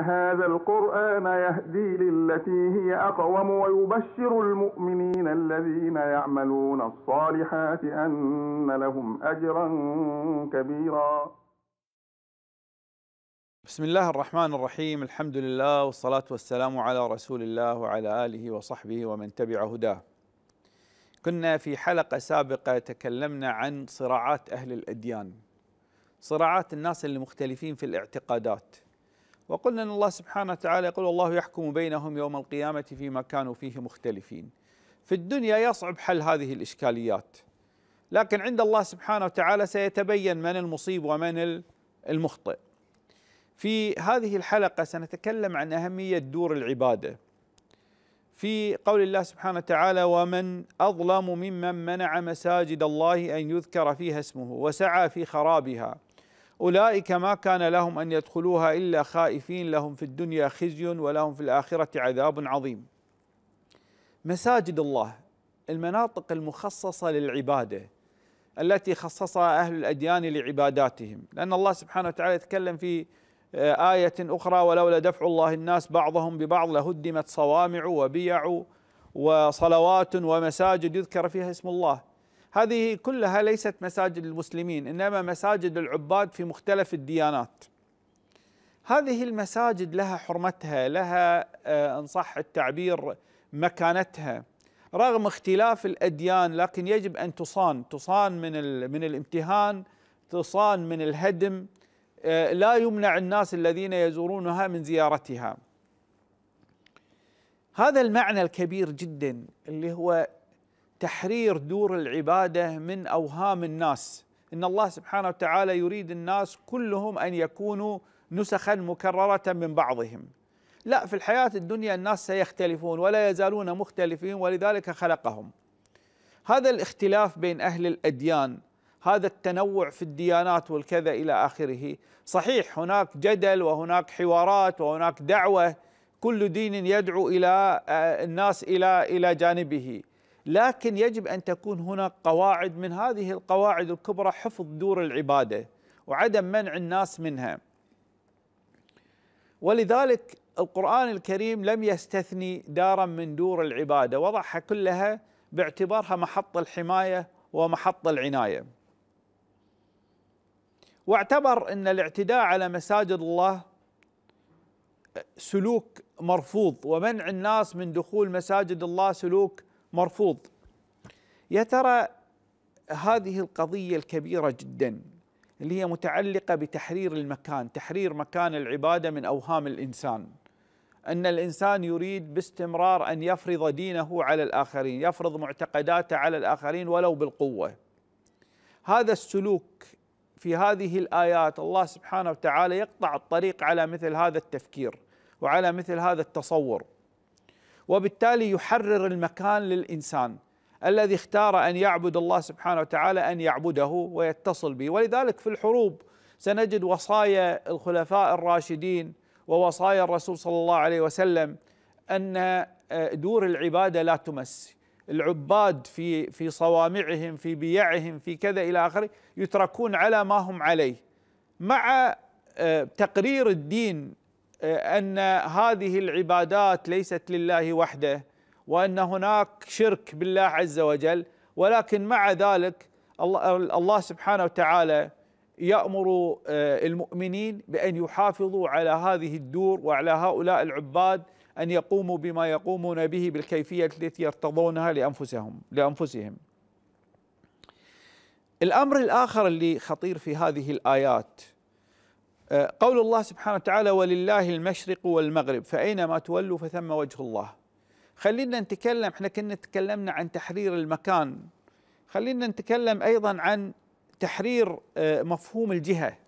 هذا القرآن يهدي للتي هي أقوم ويبشر المؤمنين الذين يعملون الصالحات أن لهم أجرا كبيرا بسم الله الرحمن الرحيم الحمد لله والصلاة والسلام على رسول الله وعلى آله وصحبه ومن تبع هداه كنا في حلقة سابقة تكلمنا عن صراعات أهل الأديان صراعات الناس اللي مختلفين في الاعتقادات وقلنا أن الله سبحانه وتعالى يقول والله يحكم بينهم يوم القيامة فيما كانوا فيه مختلفين في الدنيا يصعب حل هذه الإشكاليات لكن عند الله سبحانه وتعالى سيتبين من المصيب ومن المخطئ في هذه الحلقة سنتكلم عن أهمية دور العبادة في قول الله سبحانه وتعالى ومن أظلم ممن منع مساجد الله أن يذكر فيها اسمه وسعى في خرابها أولئك ما كان لهم أن يدخلوها إلا خائفين لهم في الدنيا خزي ولهم في الآخرة عذاب عظيم مساجد الله المناطق المخصصة للعبادة التي خصصها أهل الأديان لعباداتهم لأن الله سبحانه وتعالى يتكلم في آه، آية أخرى ولولا دفع الله الناس بعضهم ببعض لهدمت صوامع وبيع وصلوات ومساجد يذكر فيها اسم الله هذه كلها ليست مساجد المسلمين انما مساجد العباد في مختلف الديانات. هذه المساجد لها حرمتها، لها آه، ان صح التعبير مكانتها. رغم اختلاف الاديان لكن يجب ان تصان، تصان من من الامتهان، تصان من الهدم، آه، لا يمنع الناس الذين يزورونها من زيارتها. هذا المعنى الكبير جدا اللي هو تحرير دور العباده من اوهام الناس ان الله سبحانه وتعالى يريد الناس كلهم ان يكونوا نسخا مكرره من بعضهم لا في الحياه الدنيا الناس سيختلفون ولا يزالون مختلفين ولذلك خلقهم هذا الاختلاف بين اهل الاديان هذا التنوع في الديانات والكذا الى اخره صحيح هناك جدل وهناك حوارات وهناك دعوه كل دين يدعو الى آه، الناس الى الى جانبه لكن يجب ان تكون هناك قواعد من هذه القواعد الكبرى حفظ دور العباده وعدم منع الناس منها ولذلك القران الكريم لم يستثني دارا من دور العباده وضعها كلها باعتبارها محط الحمايه ومحط العنايه واعتبر ان الاعتداء على مساجد الله سلوك مرفوض ومنع الناس من دخول مساجد الله سلوك مرفوض يا ترى هذه القضية الكبيرة جدا اللي هي متعلقة بتحرير المكان تحرير مكان العبادة من أوهام الإنسان أن الإنسان يريد باستمرار أن يفرض دينه على الآخرين يفرض معتقداته على الآخرين ولو بالقوة هذا السلوك في هذه الآيات الله سبحانه وتعالى يقطع الطريق على مثل هذا التفكير وعلى مثل هذا التصور وبالتالي يحرر المكان للإنسان الذي اختار أن يعبد الله سبحانه وتعالى أن يعبده ويتصل به ولذلك في الحروب سنجد وصايا الخلفاء الراشدين ووصايا الرسول صلى الله عليه وسلم أن آه، دور العبادة لا تمس العباد في في صوامعهم في بيعهم في كذا إلى آخره يتركون على ما هم عليه مع آه، تقرير الدين آه، ان هذه العبادات ليست لله وحده وان هناك شرك بالله عز وجل ولكن مع ذلك الله سبحانه وتعالى يامر آه، المؤمنين بان يحافظوا على هذه الدور وعلى هؤلاء العباد ان يقوموا بما يقومون به بالكيفيه التي يرتضونها لانفسهم لانفسهم. الامر الاخر اللي خطير في هذه الايات آه، قول الله سبحانه وتعالى ولله المشرق والمغرب فأينما تولوا فثم وجه الله خلينا نتكلم احنا كنا تكلمنا عن تحرير المكان خلينا نتكلم أيضا عن تحرير آه، مفهوم الجهة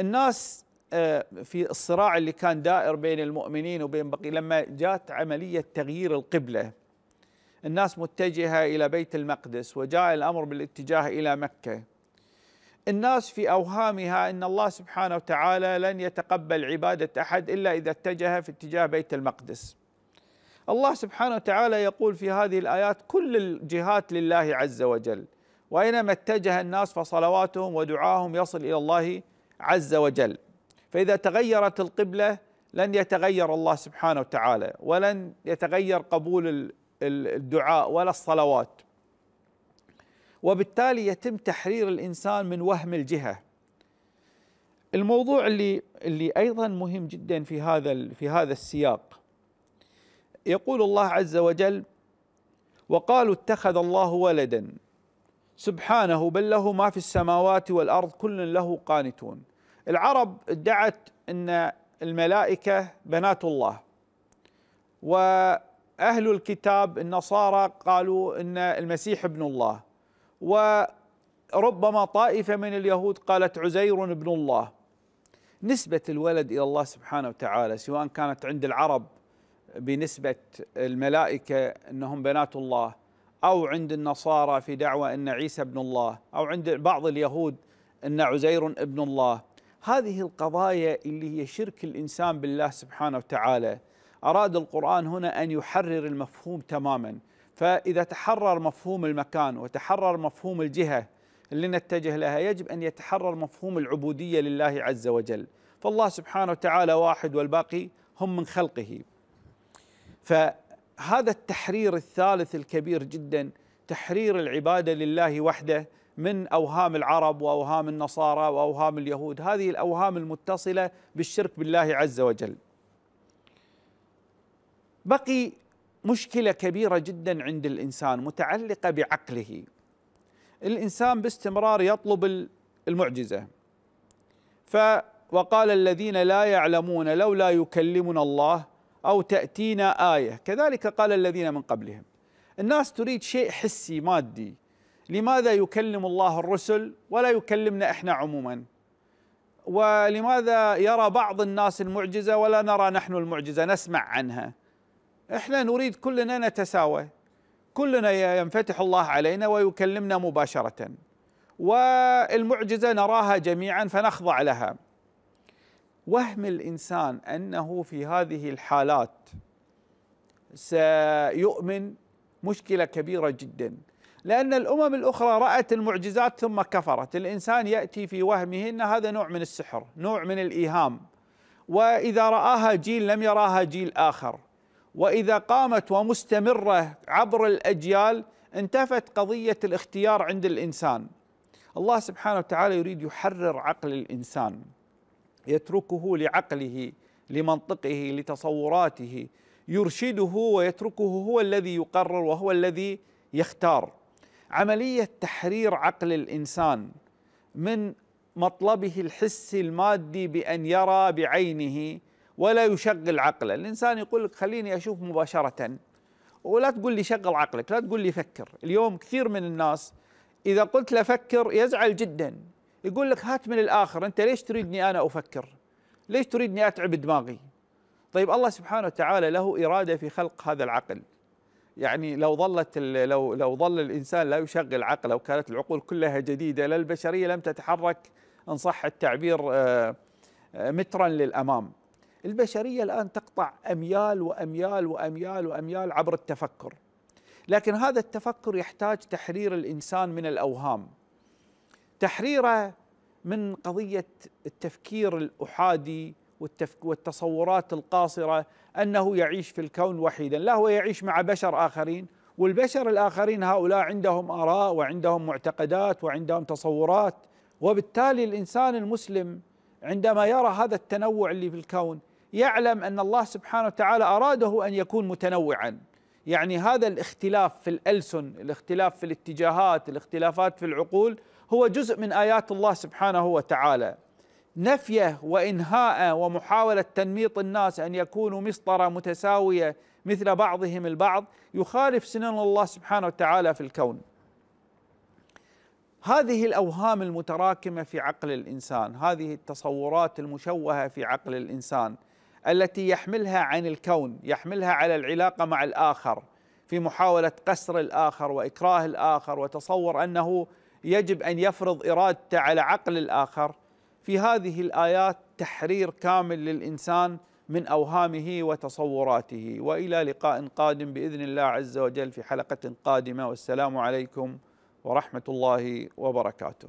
الناس آه، في الصراع اللي كان دائر بين المؤمنين وبين بقي لما جاءت عملية تغيير القبلة الناس متجهة إلى بيت المقدس وجاء الأمر بالاتجاه إلى مكة الناس في أوهامها أن الله سبحانه وتعالى لن يتقبل عبادة أحد إلا إذا اتجه في اتجاه بيت المقدس الله سبحانه وتعالى يقول في هذه الآيات كل الجهات لله عز وجل وأينما اتجه الناس فصلواتهم ودعاهم يصل إلى الله عز وجل فإذا تغيرت القبلة لن يتغير الله سبحانه وتعالى ولن يتغير قبول الدعاء ولا الصلوات وبالتالي يتم تحرير الانسان من وهم الجهه. الموضوع اللي اللي ايضا مهم جدا في هذا في هذا السياق يقول الله عز وجل وقالوا اتخذ الله ولدا سبحانه بل له ما في السماوات والارض كل له قانتون. العرب ادعت ان الملائكه بنات الله واهل الكتاب النصارى قالوا ان المسيح ابن الله وربما طائفة من اليهود قالت عزير ابن الله نسبة الولد إلى الله سبحانه وتعالى سواء كانت عند العرب بنسبة الملائكة أنهم بنات الله أو عند النصارى في دعوة أن عيسى ابن الله أو عند بعض اليهود أن عزير ابن الله هذه القضايا اللي هي شرك الإنسان بالله سبحانه وتعالى أراد القرآن هنا أن يحرر المفهوم تماما فإذا تحرر مفهوم المكان وتحرر مفهوم الجهة اللي نتجه لها يجب أن يتحرر مفهوم العبودية لله عز وجل فالله سبحانه وتعالى واحد والباقي هم من خلقه فهذا التحرير الثالث الكبير جدا تحرير العبادة لله وحده من أوهام العرب وأوهام النصارى وأوهام اليهود هذه الأوهام المتصلة بالشرك بالله عز وجل بقي مشكله كبيره جدا عند الانسان متعلقه بعقله الانسان باستمرار يطلب المعجزه ف وقال الذين لا يعلمون لولا يكلمنا الله او تاتينا ايه كذلك قال الذين من قبلهم الناس تريد شيء حسي مادي لماذا يكلم الله الرسل ولا يكلمنا احنا عموما ولماذا يرى بعض الناس المعجزه ولا نرى نحن المعجزه نسمع عنها احنا نريد كلنا نتساوى كلنا ينفتح الله علينا ويكلمنا مباشرة والمعجزة نراها جميعا فنخضع لها وهم الإنسان أنه في هذه الحالات سيؤمن مشكلة كبيرة جدا لأن الأمم الأخرى رأت المعجزات ثم كفرت الإنسان يأتي في وهمه أن هذا نوع من السحر نوع من الإيهام وإذا رآها جيل لم يراها جيل آخر واذا قامت ومستمره عبر الاجيال انتفت قضيه الاختيار عند الانسان. الله سبحانه وتعالى يريد يحرر عقل الانسان يتركه لعقله لمنطقه لتصوراته يرشده ويتركه هو الذي يقرر وهو الذي يختار. عمليه تحرير عقل الانسان من مطلبه الحسي المادي بان يرى بعينه ولا يشغل عقله الإنسان يقول لك خليني أشوف مباشرة ولا تقول لي شغل عقلك لا تقول لي فكر اليوم كثير من الناس إذا قلت له فكر يزعل جدا يقول لك هات من الآخر أنت ليش تريدني أنا أفكر ليش تريدني أتعب دماغي طيب الله سبحانه وتعالى له إرادة في خلق هذا العقل يعني لو ظلت لو لو ظل الانسان لا يشغل عقله وكانت العقول كلها جديده للبشريه لم تتحرك ان صح التعبير آه، آه، مترا للامام البشريه الان تقطع اميال واميال واميال واميال عبر التفكر لكن هذا التفكر يحتاج تحرير الانسان من الاوهام تحريره من قضيه التفكير الاحادي والتصورات القاصره انه يعيش في الكون وحيدا، لا هو يعيش مع بشر اخرين والبشر الاخرين هؤلاء عندهم اراء وعندهم معتقدات وعندهم تصورات وبالتالي الانسان المسلم عندما يرى هذا التنوع اللي في الكون يعلم ان الله سبحانه وتعالى اراده ان يكون متنوعا يعني هذا الاختلاف في الالسن، الاختلاف في الاتجاهات، الاختلافات في العقول هو جزء من ايات الله سبحانه وتعالى. نفيه وانهاء ومحاوله تنميط الناس ان يكونوا مسطره متساويه مثل بعضهم البعض يخالف سنن الله سبحانه وتعالى في الكون. هذه الاوهام المتراكمه في عقل الانسان، هذه التصورات المشوهه في عقل الانسان التي يحملها عن الكون يحملها على العلاقة مع الآخر في محاولة قسر الآخر وإكراه الآخر وتصور أنه يجب أن يفرض إرادته على عقل الآخر في هذه الآيات تحرير كامل للإنسان من أوهامه وتصوراته وإلى لقاء قادم بإذن الله عز وجل في حلقة قادمة والسلام عليكم ورحمة الله وبركاته